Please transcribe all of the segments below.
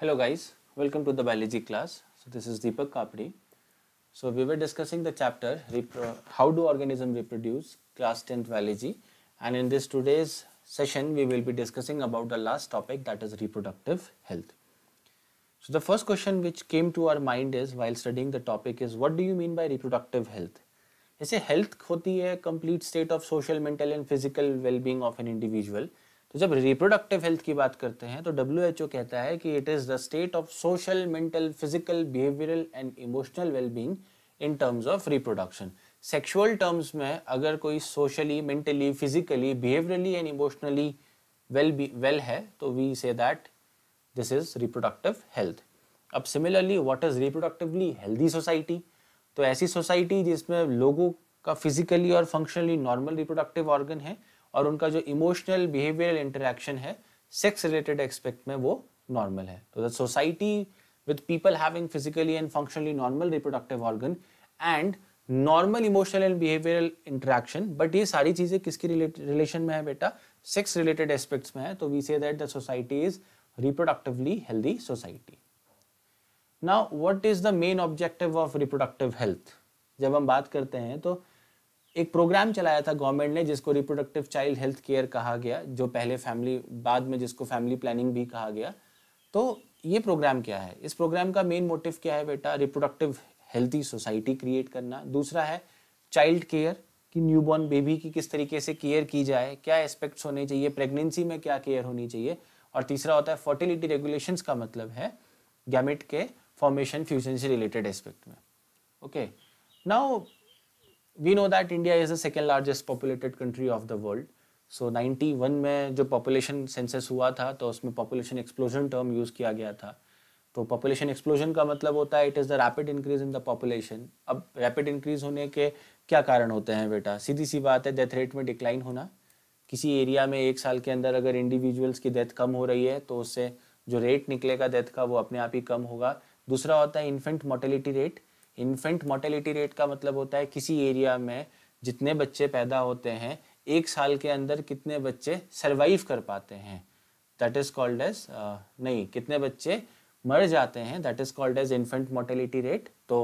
Hello guys, welcome to the biology class. So this is Deepak Kapri. So we were discussing the chapter how do organisms reproduce class 10th biology and in this today's session we will be discussing about the last topic that is reproductive health. So the first question which came to our mind is while studying the topic is what do you mean by reproductive health? health is the complete state of social, mental, and physical well-being of an individual. तो जब reproductive health की बात करते हैं तो W H O कहता है कि it is the state of social mental physical behavioural and emotional wellbeing in terms of reproduction sexual terms में अगर कोई socially mentally physically behaviourally and emotionally well well है तो we say that this is reproductive health अब similarly what is reproductively healthy society तो ऐसी society जिसमें लोगों का फिजिकली और फंक्शनली नॉर्मल रिप्रोडक्टिव ऑर्गन है और उनका जो इमोशनल बिहेवियरल इंटरेक्शन है सेक्स रिलेटेड एक्सपेक्ट में वो नॉर्मल है तो the society with people having physically and functionally normal reproductive organ and normal emotional and behavioural interaction but ये सारी चीज़ें किसकी रिलेशन में है बेटा सेक्स रिलेटेड एस्पेक्ट्स में है तो we say that the society is reproductively healthy society now what is the main objective of reproductive health जब हम बात करते हैं तो एक प्रोग्राम चलाया था गवर्नमेंट ने जिसको रिप्रोडक्टिव चाइल्ड हेल्थ केयर कहा गया जो पहले फैमिली बाद में जिसको फैमिली प्लानिंग भी कहा गया तो ये प्रोग्राम क्या है इस प्रोग्राम का मेन मोटिव क्या है बेटा रिप्रोडक्टिव हेल्थी सोसाइटी क्रिएट करना दूसरा है चाइल्ड केयर कि न्यूबॉर्न बेबी की किस तरीके से केयर की जाए क्या एस्पेक्ट्स होने चाहिए प्रेगनेंसी में क्या केयर होनी चाहिए और तीसरा होता है फर्टिलिटी रेगुलेशन का मतलब है गैमेट के फॉर्मेशन फ्यूजन से रिलेटेड एस्पेक्ट में okay now we know that India is the second largest populated country of the world so ninety one में जो पॉपुलेशन सेंसस हुआ था तो उसमें पॉपुलेशन एक्सप्लोजन टर्म यूज़ किया गया था तो पॉपुलेशन एक्सप्लोजन का मतलब होता है it is the rapid increase in the population अब रैपिड इंक्रीज होने के क्या कारण होते हैं बेटा सीधी सी बात है डेथ रेट में डिक्लाइन होना किसी एरिया में एक साल के अंदर अगर इंडिविजुअल्स की डेथ कम हो रही है तो उससे जो रेट निकलेगा डेथ का वो अपने आप ही कम होगा दूसरा होता है infant mortality rate infant mortality rate का मतलब होता है किसी एरिया में जितने बच्चे पैदा होते हैं एक साल के अंदर कितने बच्चे सरवाइव कर पाते हैं दैट इज कॉल्ड एज नहीं कितने बच्चे मर जाते हैं that is called as infant mortality rate तो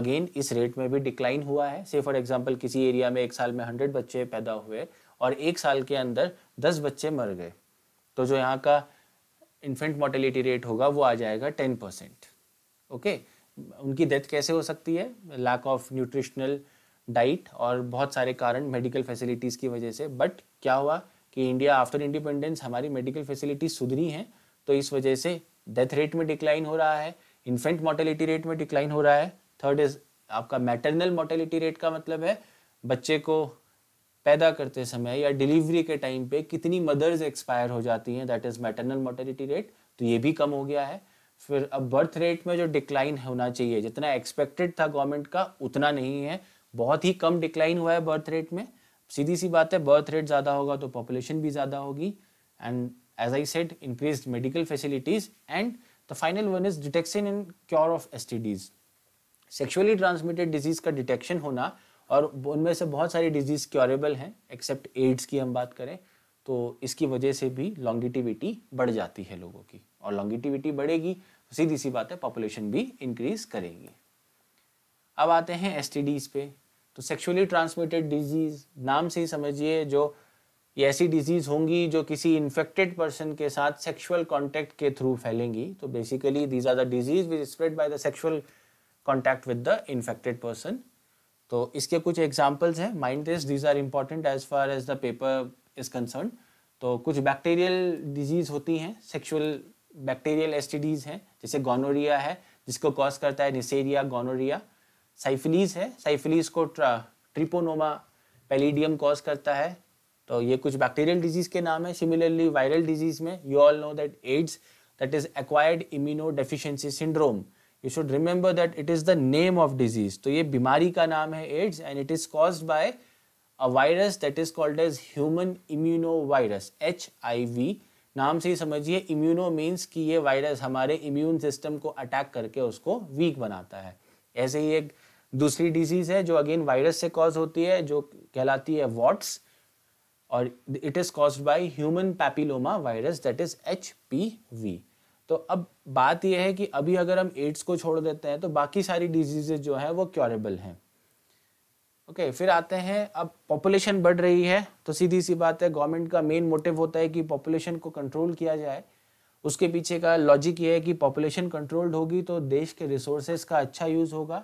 अगेन इस रेट में भी डिक्लाइन हुआ है से फॉर एग्जाम्पल किसी एरिया में एक साल में हंड्रेड बच्चे पैदा हुए और एक साल के अंदर दस बच्चे मर गए तो जो यहाँ का इन्फेंट मोर्टेलिटी रेट होगा वो आ जाएगा टेन परसेंट ओके उनकी डेथ कैसे हो सकती है लैक ऑफ न्यूट्रिशनल डाइट और बहुत सारे कारण मेडिकल फैसिलिटीज़ की वजह से बट क्या हुआ कि इंडिया आफ्टर इंडिपेंडेंस हमारी मेडिकल फैसिलिटीज सुधरी हैं तो इस वजह से डेथ रेट में डिक्लाइन हो रहा है इन्फेंट मोर्टेलिटी रेट में डिक्लाइन हो रहा है थर्ड इज आपका मैटरनल मोर्टेलिटी रेट का मतलब है बच्चे को पैदा करते समय या डिलीवरी के टाइम पे कितनी मदर्स एक्सपायर हो जाती हैं that is maternal mortality rate तो ये भी कम हो गया है फिर अब बर्थ रेट में जो डिक्लाइन होना चाहिए जितना एक्सपेक्टेड था गवर्नमेंट का उतना नहीं है बहुत ही कम डिक्लाइन हुआ है बर्थ रेट में सीधी सी बात है बर्थ रेट ज़्यादा होगा तो पॉपुलेशन भी ज़्यादा होगी and as I said increase medical facilities and the final one is detection in cure of S sexually transmitted disease का डिटेक्शन होना और उनमें से बहुत सारी डिजीज़ क्योरेबल हैं एक्सेप्ट एड्स की हम बात करें तो इसकी वजह से भी लॉन्गिटिविटी बढ़ जाती है लोगों की और लॉन्गिटिविटी बढ़ेगी सीधी सी बात है पॉपुलेशन भी इंक्रीज करेगी अब आते हैं एस पे तो सेक्सुअली ट्रांसमिटेड डिजीज नाम से ही समझिए जो ये ऐसी डिजीज होंगी जो किसी इन्फेक्टेड पर्सन के साथ सेक्सुअल कॉन्टेक्ट के थ्रू फैलेंगी तो basically these are the disease which spread by the sexual contact with the infected person तो इसके कुछ एग्जाम्पल्स हैं mind this these are important as far as the paper is concern तो कुछ bacterial disease होती हैं सेक्सुअल बैक्टीरियल एस हैं जैसे गोनोरिया है जिसको कॉज करता है निसेरिया गोनोरिया साइफिलीज है साइफिलीज को ट्रिपोनोमा पेलीडियम कॉज करता है तो ये कुछ बैक्टीरियल डिजीज के नाम है सिमिलरली वायरल डिजीज में you all know that AIDS that is acquired immuno immunodeficiency syndrome you should remember that it is the name of disease तो ये बीमारी का नाम है AIDS and it is cause by a virus that is called as human immuno virus H I V नाम से ही समझिए immuno means कि ये वायरस हमारे इम्यून सिस्टम को अटैक करके उसको वीक बनाता है ऐसे ही एक दूसरी डिजीज़ है जो अगेन वायरस से कॉज होती है जो कहलाती है वॉट्स और it is cause by human papilloma virus that is H P V तो अब बात यह है कि अभी अगर हम एड्स को छोड़ देते हैं तो बाकी सारी डिजीज़ेज जो है वो क्योरेबल हैं ओके okay, फिर आते हैं अब पॉपुलेशन बढ़ रही है तो सीधी सी बात है गवर्नमेंट का मेन मोटिव होता है कि पॉपुलेशन को कंट्रोल किया जाए उसके पीछे का लॉजिक ये है कि पॉपुलेशन कंट्रोल्ड होगी तो देश के रिसोर्सेज का अच्छा यूज़ होगा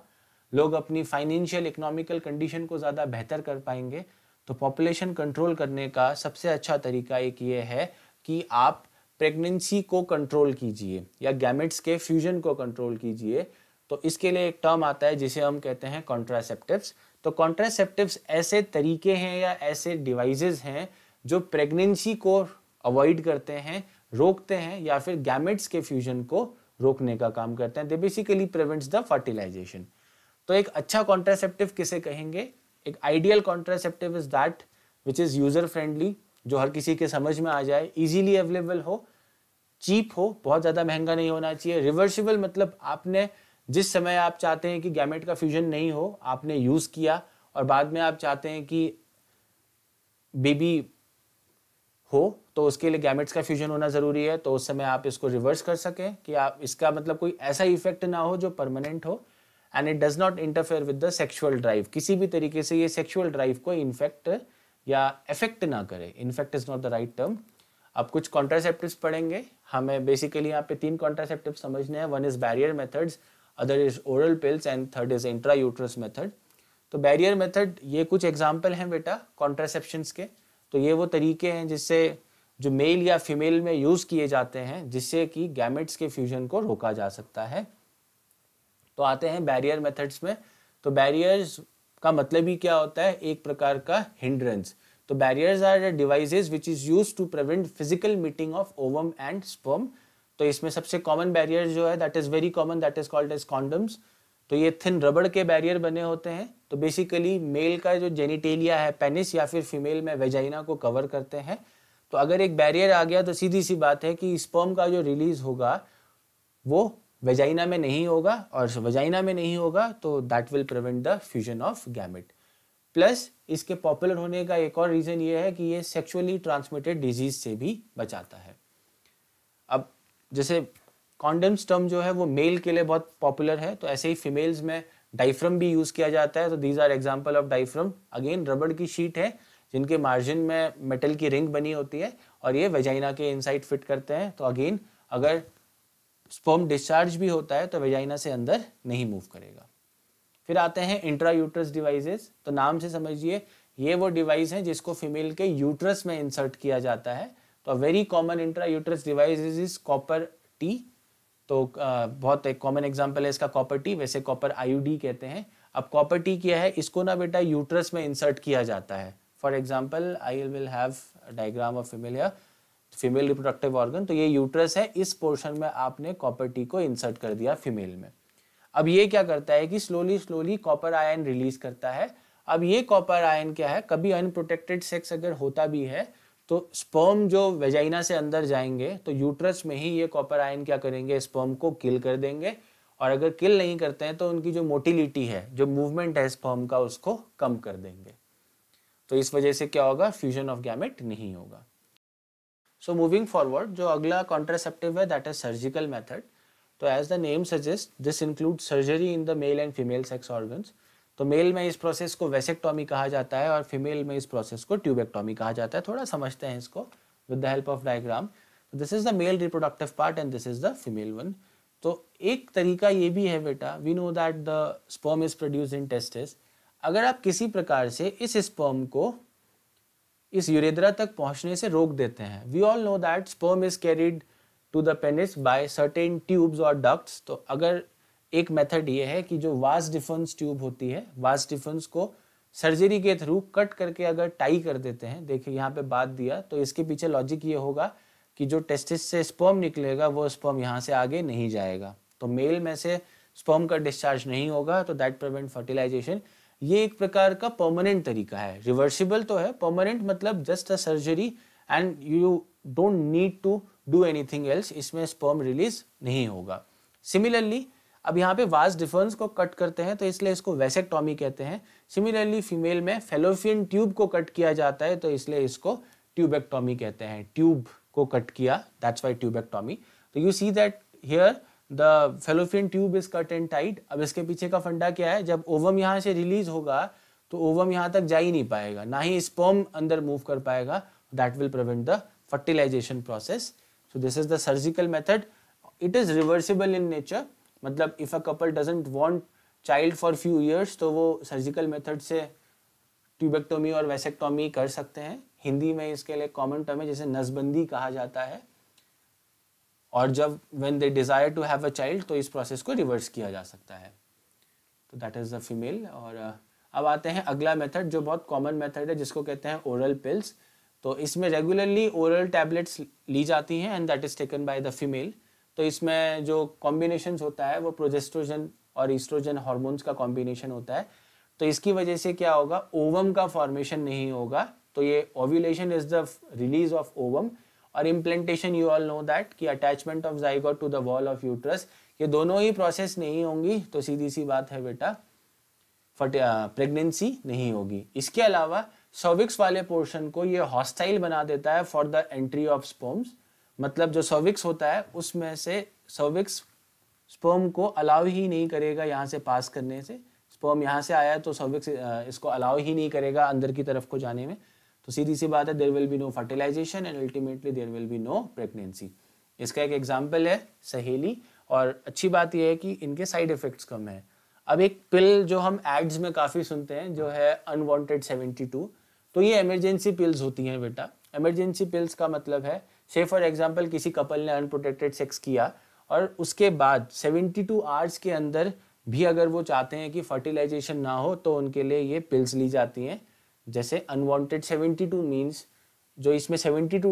लोग अपनी फाइनेंशियल इकोनॉमिकल कंडीशन को ज़्यादा बेहतर कर पाएंगे तो पॉपुलेशन कंट्रोल करने का सबसे अच्छा तरीका एक ये है कि आप प्रेगनेंसी को कंट्रोल कीजिए या गैमेट्स के फ्यूजन को कंट्रोल कीजिए तो इसके लिए एक टर्म आता है जिसे हम कहते हैं कॉन्ट्रासेप्टिव्स तो कॉन्ट्रासेप्टिव्स ऐसे तरीके हैं या ऐसे डिवाइसेस हैं जो प्रेगनेंसी को अवॉइड करते हैं रोकते हैं या फिर गैमेट्स के फ्यूजन को रोकने का काम करते हैं they basically prevents the fertilisation तो एक अच्छा कॉन्ट्रासेप्टिव किसे कहेंगे एक ideal contraceptive is that which is user friendly जो हर किसी के समझ में आ जाए इजीली अवेलेबल हो चीप हो बहुत ज़्यादा महंगा नहीं होना चाहिए रिवर्सिबल मतलब आपने जिस समय आप चाहते हैं कि गैमेट का फ्यूजन नहीं हो आपने यूज़ किया और बाद में आप चाहते हैं कि बेबी हो तो उसके लिए गैमेट्स का फ्यूजन होना ज़रूरी है तो उस समय आप इसको रिवर्स कर सकें कि आप इसका मतलब कोई ऐसा इफेक्ट ना हो जो परमानेंट हो and it does not interfere with the sexual drive किसी भी तरीके से ये सेक्सुअल ड्राइव को इन्फेक्ट या इफेक्ट ना करे infect is not the right term अब कुछ कॉन्ट्रासेप्टिव पढ़ेंगे हमें बेसिकली यहाँ पे तीन कॉन्ट्रासेप्टिव समझने हैं one is barrier methods other is oral pills and third is intra uterus method तो बैरियर मेथड ये कुछ एग्जाम्पल हैं बेटा कॉन्ट्रासेप्शन के तो ये वो तरीके हैं जिससे जो मेल या फीमेल में यूज़ किए जाते हैं जिससे कि गैमेट्स के फ्यूजन को रोका जा सकता है तो आते हैं बैरियर मेथड्स में तो बैरियर्स का मतलब ही क्या होता है एक प्रकार का हिंड्रेंस तो barriers are devices which is use to prevent physical meeting of ovum and sperm तो इसमें सबसे कॉमन बैरियर जो है that is very common that is called as condoms तो ये थिन रबड़ के बैरियर बने होते हैं तो बेसिकली मेल का जो जेनिटेलिया है पेनिस या फिर फीमेल में वेजाइना को कवर करते हैं तो अगर एक बैरियर आ गया तो सीधी सी बात है कि स्पर्म का जो रिलीज होगा वो वेजाइना में नहीं होगा और वेजाइना में नहीं होगा तो that will prevent the fusion of gamete plus इसके पॉपुलर होने का एक और रीज़न ये है कि ये सेक्सुअली ट्रांसमिटेड डिजीज से भी बचाता है जैसे कॉन्डम्स टर्म जो है वो मेल के लिए बहुत पॉपुलर है तो ऐसे ही फीमेल्स में डाइफ्रम भी यूज किया जाता है तो these are example of diaphragm again रबड़ की शीट है जिनके मार्जिन में मेटल की रिंग बनी होती है और ये वेजाइना के इनसाइड फिट करते हैं तो अगेन अगर स्पर्म डिस्चार्ज भी होता है तो वेजाइना से अंदर नहीं मूव करेगा फिर आते हैं इंट्रा यूट्रस डिवाइसेस तो नाम से समझिए ये वो डिवाइस है जिसको फीमेल के यूट्रस में इंसर्ट किया जाता है तो very common intra uterus device is is copper T तो uh, बहुत एक कॉमन एग्जाम्पल है इसका कॉपर टी वैसे कॉपर आई कहते हैं अब कॉपर टी क्या है इसको ना बेटा यूट्रस में इंसर्ट किया जाता है for example I will have diagram of female या फीमेल रिप्रोडक्टिव ऑर्गन तो ये यूट्रस है इस पोर्शन में आपने कॉपर टी को इंसर्ट कर दिया फीमेल में अब ये क्या करता है कि slowly slowly copper ion release करता है अब ये कॉपर आयन क्या है कभी अनप्रोटेक्टेड सेक्स अगर होता भी है तो स्पर्म जो वेजाइना से अंदर जाएंगे तो यूट्रस में ही ये कॉपर आयन क्या करेंगे स्पर्म को किल कर देंगे और अगर किल नहीं करते हैं तो उनकी जो मोटिलिटी है जो मूवमेंट है स्पर्म का उसको कम कर देंगे तो इस वजह से क्या होगा फ्यूजन ऑफ गैमेट नहीं होगा सो मूविंग फॉरवर्ड जो अगला कॉन्ट्रासेप्टिव है दैट इज सर्जिकल मेथड तो as the name suggest this include surgery in the male and female sex organs तो मेल में इस प्रोसेस को वेसेक्टॉमी कहा जाता है और फीमेल में इस प्रोसेस को ट्यूबेक्टॉमी कहा जाता है थोड़ा समझते हैं इसको with the help of diagram this is the male reproductive part and this is the female one तो एक तरीका ये भी है बेटा we know that the sperm is produce in testis अगर आप किसी प्रकार से इस स्पर्म को इस यूरेद्रा तक पहुंचने से रोक देते हैं we all know that sperm is carried to the penis by certain tubes और डक्ट्स तो अगर एक मेथड ये है कि जो वास डिफेंस ट्यूब होती है वास डिफेंस को सर्जरी के थ्रू कट करके अगर टाई कर देते हैं देखिए यहाँ पे बात दिया तो इसके पीछे लॉजिक ये होगा कि जो टेस्टिस से स्पर्म निकलेगा वो स्पर्म यहाँ से आगे नहीं जाएगा तो मेल में से स्पर्म का डिस्चार्ज नहीं होगा तो दैट प्रिवेंट फर्टिलाइजेशन ये एक प्रकार का परमानेंट तरीका है रिवर्सिबल तो है परमानेंट मतलब just a surgery and you don't need to do anything else इसमें स्पर्म रिलीज नहीं होगा सिमिलरली अब यहाँ पे वास डिफरेंस को कट करते हैं तो इसलिए इसको वेसेक्टॉमी कहते हैं सिमिलरली फीमेल में फेलोफियन ट्यूब को कट किया जाता है तो इसलिए इसको ट्यूबेक्टॉमी कहते हैं ट्यूब को कट किया दैट्स वाई ट्यूबेक्टॉमी तो you see that here the fallopian tube is cut and tight अब इसके पीछे का फंडा क्या है जब ओवम यहाँ से रिलीज होगा तो ओवम यहाँ तक जा ही नहीं पाएगा ना ही स्पर्म अंदर मूव कर पाएगा that will prevent the fertilization process so this is the surgical method it is reversible in nature मतलब if a couple doesn't want child for few years तो वो सर्जिकल मेथड से ट्यूबेक्टोमी और vasectomy कर सकते हैं हिंदी में इसके लिए कॉमन टर्म है जिसे नसबंदी कहा जाता है और जब when they desire to have a child तो इस प्रोसेस को रिवर्स किया जा सकता है तो दैट इज़ द फीमेल और अब आते हैं अगला मेथड जो बहुत कॉमन मेथड है जिसको कहते हैं ओरल पिल्स तो इसमें रेगुलरली ओरल टैबलेट्स ली जाती हैं and that is taken by the female तो इसमें जो कॉम्बिनेशन होता है वो प्रोजेस्ट्रोजन और ईस्ट्रोजन हॉर्मोन्स का कॉम्बिनेशन होता है तो इसकी वजह से क्या होगा ओवम का फॉर्मेशन नहीं होगा तो ये ovulation is the release of ovum और implantation you all know that कि attachment of zygote to the wall of uterus ये दोनों ही प्रोसेस नहीं होंगी तो सीधी सी बात है बेटा फट प्रेगनेंसी नहीं होगी इसके अलावा सर्विक्स वाले पोर्शन को ये हॉस्टाइल बना देता है for the entry of sperms मतलब जो सर्विक्स होता है उसमें से सर्विक्स स्पर्म को अलाउ ही नहीं करेगा यहाँ से पास करने से स्पर्म यहाँ से आया तो सर्विक्स इसको अलाउ ही नहीं करेगा अंदर की तरफ को जाने में तो सीधी सी बात है there will be no fertilization and ultimately there will be no pregnancy इसका एक एग्जाम्पल है सहेली और अच्छी बात यह है कि इनके साइड इफेक्ट्स कम है अब एक पिल जो हम एड्स में काफ़ी सुनते हैं जो है अनवांटेड टू तो ये इमरजेंसी पिल्स होती हैं बेटा इमरजेंसी पिल्स का मतलब है से फॉर एग्जाम्पल किसी कपल ने अनप्रोटेक्टेड सेक्स किया और उसके बाद 72 आवर्स के अंदर भी अगर वो चाहते हैं कि फर्टिलाइजेशन ना हो तो उनके लिए ये पिल्स ली जाती हैं जैसे अनवांटेड 72 मीन्स जो इसमें 72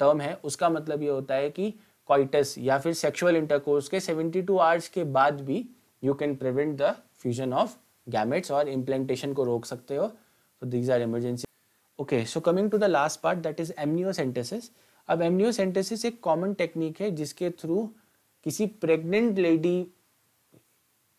टर्म है उसका मतलब ये होता है कि कॉइटस या फिर सेक्सुअल इंटरकोर्स के 72 आवर्स के बाद भी you can prevent the fusion of gametes और इम्प्लेंटेशन को रोक सकते हो तो these are emergency okay so coming to the last part that is amniocentesis अब एमनियोसेंटेसिस एक कॉमन टेक्निक है जिसके थ्रू किसी प्रेग्नेंट लेडी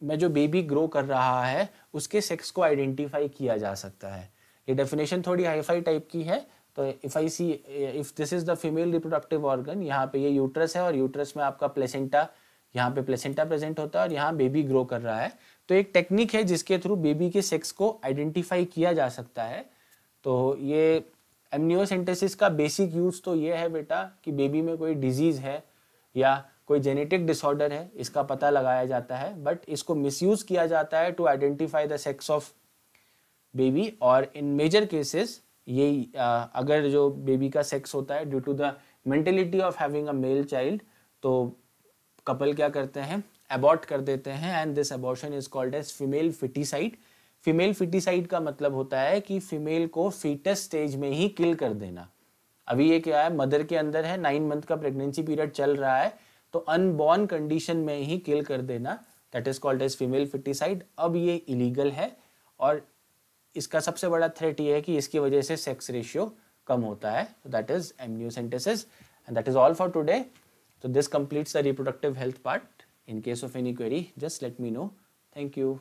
में जो बेबी ग्रो कर रहा है उसके सेक्स को आइडेंटिफाई किया जा सकता है ये डेफिनेशन थोड़ी हाईफाई टाइप की है तो if I see if this is the female reproductive organ यहाँ पे ये यूट्रस है और यूट्रस में आपका प्लेसेंटा यहाँ पे प्लेसेंटा प्रेजेंट होता है और यहाँ बेबी ग्रो कर रहा है तो एक टेक्निक है जिसके थ्रू बेबी के सेक्स को आइडेंटिफाई किया जा सकता है तो ये एमनियोसेंटेसिस का बेसिक यूज तो ये है बेटा कि बेबी में कोई डिजीज है या कोई जेनेटिक डिसऑर्डर है इसका पता लगाया जाता है बट इसको मिसयूज किया जाता है to identify the sex of baby और इन मेजर केसेस ये आ, अगर जो बेबी का सेक्स होता है due to the mentality of having a male child तो कपल क्या करते हैं अबॉर्ट कर देते हैं and this abortion is called as female foeticide female foeticide का मतलब होता है कि फीमेल को फीटस स्टेज में ही किल कर देना अभी ये क्या है मदर के अंदर है नाइन मंथ का प्रेगनेंसी पीरियड चल रहा है तो अनबॉर्न कंडीशन में ही किल कर देना that is called as female foeticide अब ये इलीगल है और इसका सबसे बड़ा थ्रेट ये है कि इसकी वजह से सेक्स रेशियो कम होता है that is amniocentesis and that is all for today तो this completes the reproductive health part in case of any query just let me know thank you